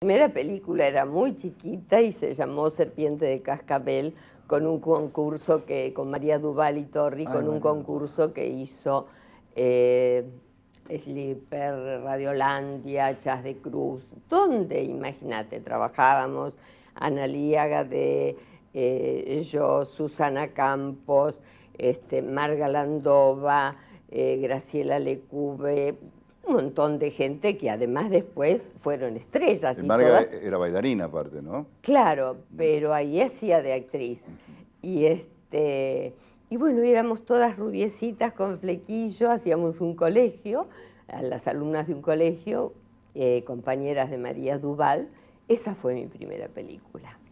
La primera película era muy chiquita y se llamó Serpiente de Cascabel con un concurso que con María Duval y Torri, con un concurso que hizo eh, Slipper, Radiolandia, Chas de Cruz, donde, imagínate, trabajábamos Ana de eh, yo, Susana Campos, este, Marga Landova, eh, Graciela Lecube, un montón de gente que además después fueron estrellas. Marga era bailarina aparte, ¿no? Claro, mm. pero ahí hacía de actriz. Y este y bueno, éramos todas rubiecitas con flequillo, hacíamos un colegio, las alumnas de un colegio, eh, compañeras de María Duval. Esa fue mi primera película.